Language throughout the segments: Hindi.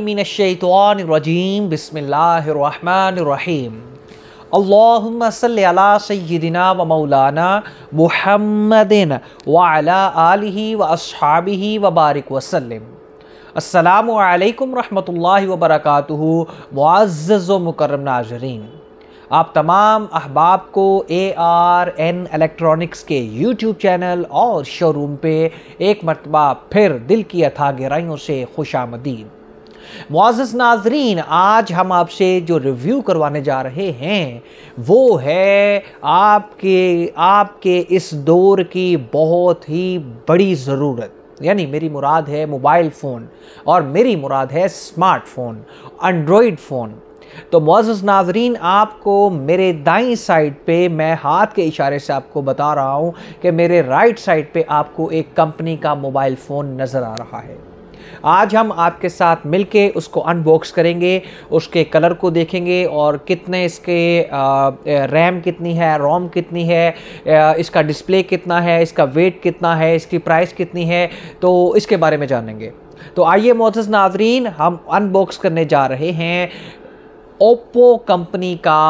बिस्मिल्लाहिर्रहमानिर्रहीम बिस्मिल्लाहिर्रहमानिर्रहीम अल्लाहुम्मा सल्लि अला सय्यिदिना व मौलाना मुहम्मदिन व अला आलिहि व अस्हाबिहि व बारिक वसल्लम अस्सलाम वालेकुम रहमतुल्लाहि व बरकातुहू मुआज़्ज़ व मुकर्रम नाजरीन आप तमाम अहबाब को ए आर एन इलेक्ट्रॉनिक्स के यूट्यूब चैनल और शोरूम पे एक मरतबा फिर दिल की अथा गहराइयों से खुश आमदीद मुआज़ नाजरीन आज हम आपसे जो रिव्यू करवाने जा रहे हैं वो है आपके आपके इस दौर की बहुत ही बड़ी ज़रूरत यानी मेरी मुराद है मोबाइल फ़ोन और मेरी मुराद है स्मार्टफ़ोन एंड्रॉयड फ़ोन तो मोज़ नाजरीन आपको मेरे दाई साइड पे मैं हाथ के इशारे से आपको बता रहा हूँ कि मेरे राइट साइड पे आपको एक कंपनी का मोबाइल फ़ोन नज़र आ रहा है आज हम आपके साथ मिलके उसको अनबॉक्स करेंगे उसके कलर को देखेंगे और कितने इसके रैम कितनी है रोम कितनी है इसका डिस्प्ले कितना है इसका वेट कितना है इसकी प्राइस कितनी है तो इसके बारे में जानेंगे तो आइए मोहस नाजरीन हम अनबॉक्स करने जा रहे हैं ओप्पो कंपनी का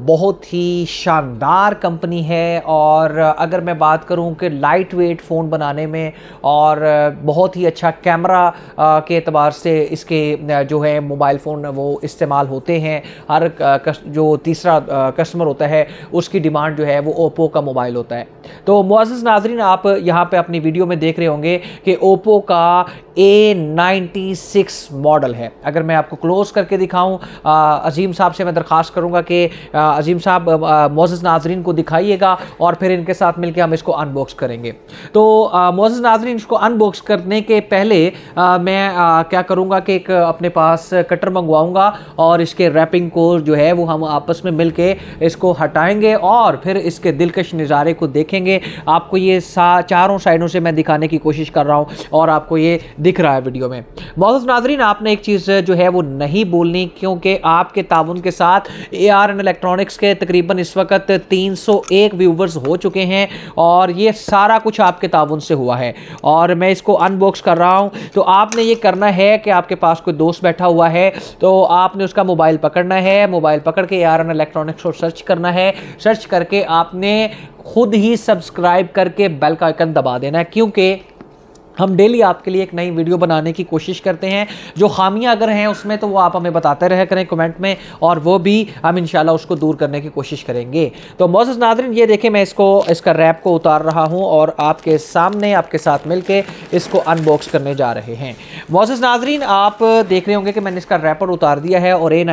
बहुत ही शानदार कंपनी है और अगर मैं बात करूं कि लाइट वेट फ़ोन बनाने में और बहुत ही अच्छा कैमरा के अतबार से इसके जो है मोबाइल फ़ोन वो इस्तेमाल होते हैं हर जो तीसरा कस्टमर होता है उसकी डिमांड जो है वो ओप्पो का मोबाइल होता है तो मुआज़ नाजरीन आप यहाँ पर अपनी वीडियो में देख रहे होंगे कि ओप्पो का ए नाइन्टी सिक्स मॉडल है अगर मैं आपको क्लोज़ करके दिखाऊँ अजीम साहब से मैं दरख्वास्त करूँगा कि अजीम साहब मोज़ नाजरीन को दिखाइएगा और फिर इनके साथ मिलकर हम इसको अनबॉक्स करेंगे तो मोज़ नाजरीन इसको अनबॉक्स करने के पहले आ, मैं आ, क्या करूँगा कि एक अपने पास कटर मंगवाऊँगा और इसके रैपिंग को जो है वो हम आपस में मिल इसको हटाएँगे और फिर इसके दिलकश नज़ारे को देखेंगे आपको ये चारों साइडों से मैं दिखाने की कोशिश कर रहा हूँ और आपको ये दिख रहा है वीडियो में मोज़ नाजरीन आपने एक चीज़ जो है वो नहीं बोलनी क्योंकि आपके ताउन के साथ A R N electron electronics के तकरीबन इस वक्त 301 व्यूवर्स हो चुके हैं और ये सारा कुछ आपके ताउन से हुआ है और मैं इसको अनबॉक्स कर रहा हूँ तो आपने ये करना है कि आपके पास कोई दोस्त बैठा हुआ है तो आपने उसका मोबाइल पकड़ना है मोबाइल पकड़ के आर इलेक्ट्रॉनिक्स को सर्च करना है सर्च करके आपने खुद ही सब्सक्राइब करके बेल का आइकन दबा देना है क्योंकि हम डेली आपके लिए एक नई वीडियो बनाने की कोशिश करते हैं जो खामियां अगर हैं उसमें तो वो आप हमें बताते रह करें कमेंट में और वो भी हम इन उसको दूर करने की कोशिश करेंगे तो मोज़ नादरन ये देखें मैं इसको इसका रैप को उतार रहा हूँ और आपके सामने आपके साथ मिल इसको अनबॉक्स करने जा रहे हैं मोज़ नाजरीन आप देख रहे होंगे कि मैंने इसका रैपर उतार दिया है और ए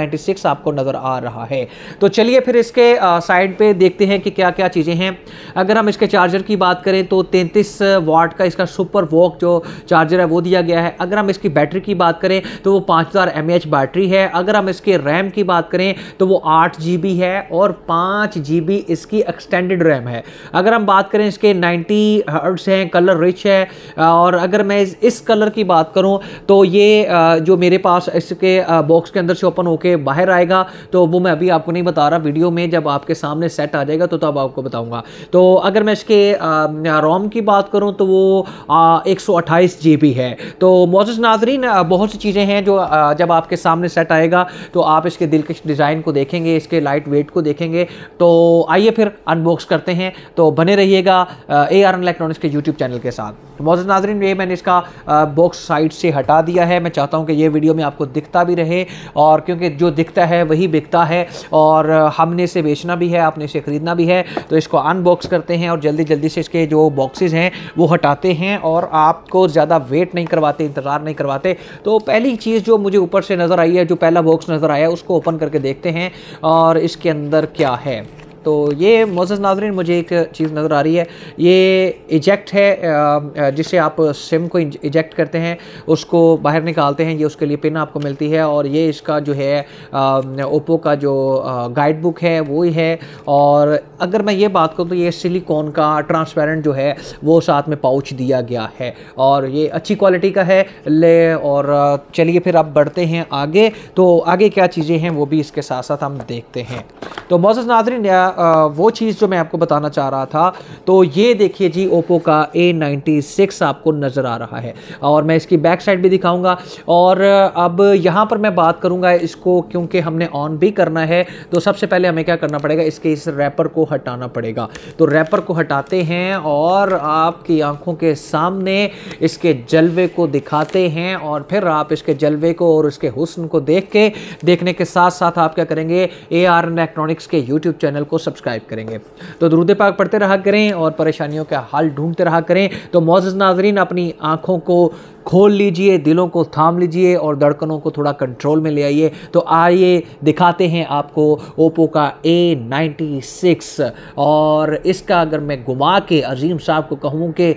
आपको नज़र आ रहा है तो चलिए फिर इसके साइड पर देखते हैं कि क्या क्या चीज़ें हैं अगर हम इसके चार्जर की बात करें तो तैंतीस वाट का इसका सुपर वॉक स्टॉक जो चार्जर है वो दिया गया है अगर हम इसकी बैटरी की बात करें तो वो पाँच हज़ार बैटरी है अगर हम इसके रैम की बात करें तो वो आठ जी है और पाँच जी इसकी एक्सटेंडेड रैम है अगर हम बात करें इसके नाइन्टी हर्ट्स हैं कलर रिच है और अगर मैं इस, इस कलर की बात करूँ तो ये जो मेरे पास इसके बॉक्स के अंदर से ओपन होके बाहर आएगा तो वो मैं अभी आपको नहीं बता रहा वीडियो में जब आपके सामने सेट आ जाएगा तो तब आपको बताऊँगा तो अगर मैं इसके रोम की बात करूँ तो वो एक 128 है तो मोजिस नाजरीन बहुत सी चीज़ें हैं जो जब आपके सामने सेट आएगा तो आप इसके दिलकश डिज़ाइन को देखेंगे इसके लाइट वेट को देखेंगे तो आइए फिर अनबॉक्स करते हैं तो बने रहिएगा ए आर एन इलेक्ट्रॉनिक्स के यूट्यूब चैनल के साथ तो मोजिस नाजरीन ये मैंने इसका बॉक्स साइड से हटा दिया है मैं चाहता हूँ कि ये वीडियो में आपको दिखता भी रहे और क्योंकि जो दिखता है वही बिकता है और हमने इसे बेचना भी है आपने इसे ख़रीदना भी है तो इसको अनबॉक्स करते हैं और जल्दी जल्दी से इसके जो बॉक्सेज हैं वो हटाते हैं और आप आपको ज़्यादा वेट नहीं करवाते इंतज़ार नहीं करवाते तो पहली चीज़ जो मुझे ऊपर से नज़र आई है जो पहला बॉक्स नज़र आया उसको ओपन करके देखते हैं और इसके अंदर क्या है तो ये मोजस नाजरीन मुझे एक चीज़ नज़र आ रही है ये इजेक्ट है जिससे आप सिम को इजेक्ट करते हैं उसको बाहर निकालते हैं ये उसके लिए पिन आपको मिलती है और ये इसका जो है ओप्पो का जो गाइड बुक है वो ही है और अगर मैं ये बात करूँ तो ये सिलिकॉन का ट्रांसपेरेंट जो है वो साथ में पाउच दिया गया है और ये अच्छी क्वालिटी का है ले और चलिए फिर आप बढ़ते हैं आगे तो आगे क्या चीज़ें हैं वो भी इसके साथ साथ हम देखते हैं तो मोजस नाजरीन वो चीज़ जो मैं आपको बताना चाह रहा था तो ये देखिए जी ओप्पो का ए आपको नज़र आ रहा है और मैं इसकी बैक साइड भी दिखाऊंगा और अब यहाँ पर मैं बात करूँगा इसको क्योंकि हमने ऑन भी करना है तो सबसे पहले हमें क्या करना पड़ेगा इसके इस रैपर को हटाना पड़ेगा तो रैपर को हटाते हैं और आपकी आंखों के सामने इसके जलवे को दिखाते हैं और फिर आप इसके जलवे को और इसके हुस्न को देख के देखने के साथ साथ आप क्या करेंगे ए आर इलेक्ट्रॉनिक्स के यूट्यूब चैनल को सब्सक्राइब करेंगे तो दरूद पाक पढ़ते रहा करें और परेशानियों का हाल ढूंढते रहा करें तो मोज़ नाजरीन अपनी आँखों को खोल लीजिए दिलों को थाम लीजिए और धड़कनों को थोड़ा कंट्रोल में ले आइए तो आइए दिखाते हैं आपको ओप्पो का ए नाइन्टी सिक्स और इसका अगर मैं घुमा के अजीम साहब को कहूँ कि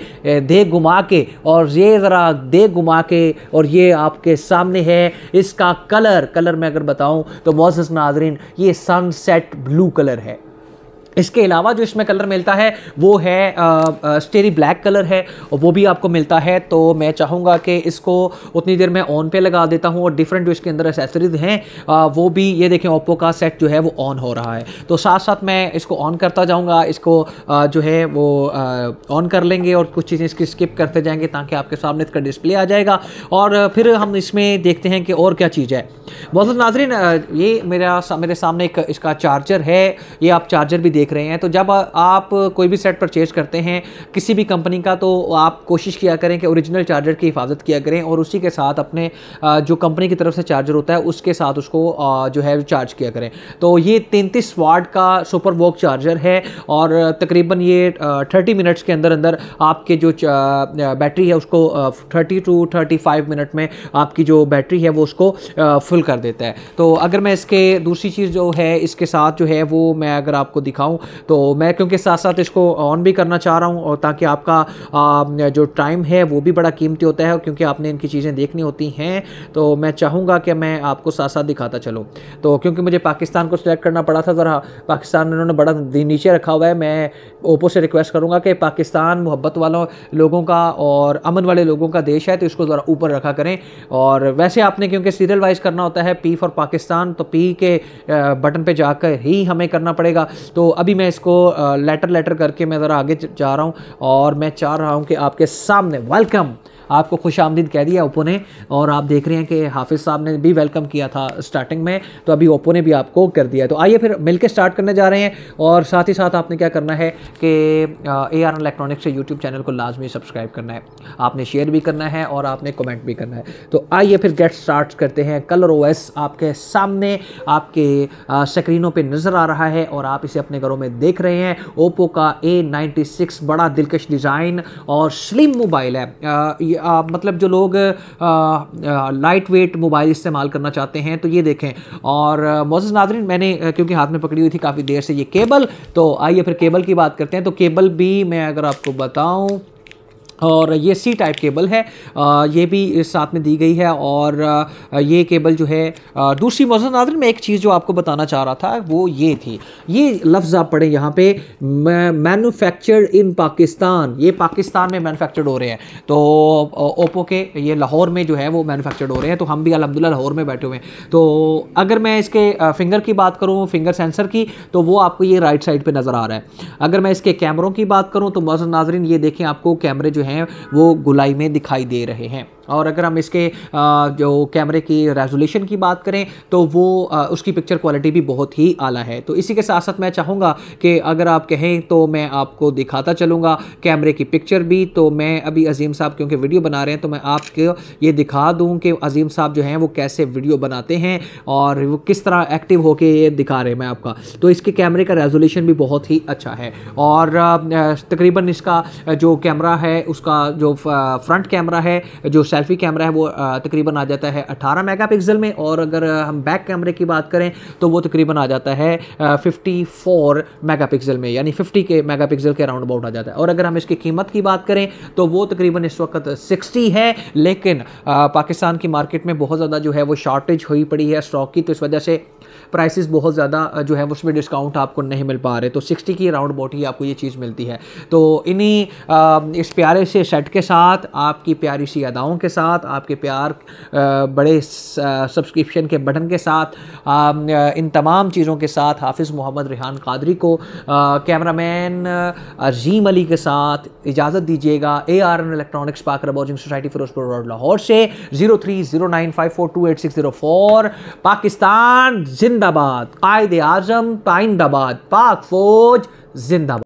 दे घुमा के और ये ज़रा दे घुमा के और ये आपके सामने है इसका कलर कलर मैं अगर बताऊँ तो मोज़ नाजरीन ये सनसेट ब्लू कलर है इसके अलावा जो इसमें कलर मिलता है वो है आ, आ, स्टेरी ब्लैक कलर है और वो भी आपको मिलता है तो मैं चाहूँगा कि इसको उतनी देर में ऑन पे लगा देता हूँ और डिफरेंट जो इसके अंदर एसेसरीज हैं वो भी ये देखें ओप्पो का सेट जो है वो ऑन हो रहा है तो साथ साथ मैं इसको ऑन करता जाऊँगा इसको आ, जो है वो ऑन कर लेंगे और कुछ चीज़ें इसकी स्किप करते जाएंगे ताकि आपके सामने इसका डिस्प्ले आ जाएगा और फिर हम इसमें देखते हैं कि और क्या चीज़ है बहुत नाजरीन ये मेरा मेरे सामने एक इसका चार्जर है ये आप चार्जर भी देख देख रहे हैं तो जब आप कोई भी सेट परचेज करते हैं किसी भी कंपनी का तो आप कोशिश किया करें कि ओरिजिनल चार्जर की हिफाजत किया करें और उसी के साथ अपने जो कंपनी की तरफ से चार्जर होता है उसके साथ उसको जो है चार्ज किया करें तो ये तैंतीस वाट का सुपर वोक चार्जर है और तकरीबन ये थर्टी मिनट्स के अंदर अंदर आपके जो बैटरी है उसको thirty two thirty five minute में आपकी जो बैटरी है वो उसको फुल कर देता है तो अगर मैं इसके दूसरी चीज़ जो है इसके साथ जो है वो मैं अगर आपको दिखाऊँ हूँ तो मैं क्योंकि साथ साथ इसको ऑन भी करना चाह रहा हूँ और ताकि आपका जो टाइम है वो भी बड़ा कीमती होता है क्योंकि आपने इनकी चीज़ें देखनी होती हैं तो मैं चाहूँगा कि मैं आपको साथ साथ दिखाता चलूँ तो क्योंकि मुझे पाकिस्तान को सिलेक्ट करना पड़ा था ज़रा पाकिस्तान उन्होंने बड़ा नीचे रखा हुआ है मैं ओपो से रिक्वेस्ट करूँगा कि पाकिस्तान मोहब्बत वालों लोगों का और अमन वाले लोगों का देश है तो इसको ज़रा ऊपर रखा करें और वैसे आपने क्योंकि सीरियल वाइज करना होता है पी फॉर पाकिस्तान तो पी के बटन पर जाकर ही हमें करना पड़ेगा तो अभी मैं इसको लेटर लेटर करके मैं ज़रा आगे जा रहा हूँ और मैं चाह रहा हूँ कि आपके सामने वेलकम आपको खुश आमदीद कह दिया ओप्पो ने और आप देख रहे हैं कि हाफिज़ साहब ने भी वेलकम किया था स्टार्टिंग में तो अभी ओप्पो ने भी आपको कर दिया तो आइए फिर मिल स्टार्ट करने जा रहे हैं और साथ ही साथ आपने क्या करना है कि ए आर इलेक्ट्रॉनिक्स से यूट्यूब चैनल को लाजमी सब्सक्राइब करना है आपने शेयर भी करना है और आपने कमेंट भी करना है तो आइए फिर गेट स्टार्ट करते हैं कलर ओ आपके सामने आपके स्क्रीनों पर नज़र आ रहा है और आप इसे अपने घरों में देख रहे हैं ओप्पो का ए बड़ा दिलकश डिज़ाइन और स्लिम मोबाइल है आ, आ, मतलब जो लोग लाइट वेट मोबाइल इस्तेमाल करना चाहते हैं तो ये देखें और मोज़ नाजरीन मैंने क्योंकि हाथ में पकड़ी हुई थी काफ़ी देर से ये केबल तो आइए फिर केबल की बात करते हैं तो केबल भी मैं अगर आपको बताऊँ और ये सी टाइप केबल है ये भी साथ में दी गई है और ये केबल जो है दूसरी मौजूद नादर में एक चीज़ जो आपको बताना चाह रहा था वो ये थी ये लफ्ज़ आप पढ़ें यहाँ पे मैनुफैक्चर्ड इन पाकिस्तान ये पाकिस्तान में मैनुफैक्चर्ड हो रहे हैं तो ओप्पो के ये लाहौर में जो है वो मैनुफैक्चर्ड हो रहे हैं तो हम भी अलहमदिल्ला लाहौर में बैठे हुए हैं तो अगर मैं इसके फिंगर की बात करूँ फिंगर सेंसर की तो वो आपको ये राइट साइड पर नज़र आ रहा है अगर मैं इसके कैमरों की बात करूँ तो मौजूद नाजरन ये देखें आपको कैमरे जो हैं वो गुलाई में दिखाई दे रहे हैं और अगर हम इसके जो कैमरे की रेजोल्यूशन की बात करें तो वो उसकी पिक्चर क्वालिटी भी बहुत ही आला है तो इसी के साथ साथ मैं चाहूँगा कि अगर आप कहें तो मैं आपको दिखाता चलूँगा कैमरे की पिक्चर भी तो मैं अभी अजीम साहब क्योंकि वीडियो बना रहे हैं तो मैं आपको ये दिखा दूँ कि अजीम साहब जो हैं वो कैसे वीडियो बनाते हैं और वो किस तरह एक्टिव होके ये दिखा रहे हैं मैं आपका तो इसके कैमरे का रेजोल्यूशन भी बहुत ही अच्छा है और तकरीबन इसका जो कैमरा है उसका जो फ्रंट कैमरा है जो सेल्फी कैमरा है वो तकरीबन आ जाता है 18 मेगापिक्सल में और अगर हम बैक कैमरे की बात करें तो वो तकरीबन आ जाता है 54 मेगापिक्सल में यानी 50 के मेगापिक्सल के राउंड अबाउट आ जाता है और अगर हम इसकी कीमत की बात करें तो वो तकरीबन इस वक्त 60 है लेकिन पाकिस्तान की मार्केट में बहुत ज़्यादा जो है वो शॉर्टेज हुई पड़ी है स्टॉक की तो इस वजह से प्राइसेस बहुत ज़्यादा जो है उसमें डिस्काउंट आपको नहीं मिल पा रहे तो 60 की राउंड अबाउट ही आपको ये चीज़ मिलती है तो इन्हीं इस प्यारे से सेट के साथ आपकी प्यारी सी अदाओं के साथ आपके प्यार बड़े सब्सक्रिप्शन के बटन के साथ इन तमाम चीज़ों के साथ हाफिज़ मोहम्मद रिहान कादरी को कैमरामैन अजीम अली के साथ इजाज़त दीजिएगा ए आर एन इलेक्ट्रॉनिक्स पाकर बोजिंग सोसाइटी फिरोजपुर रोड लाहौर से zero three zero nine five four two eight six zero four Pakistan जिंदाबाद कायद आजम पाइंदाबाद पाक फौज जिंदाबाद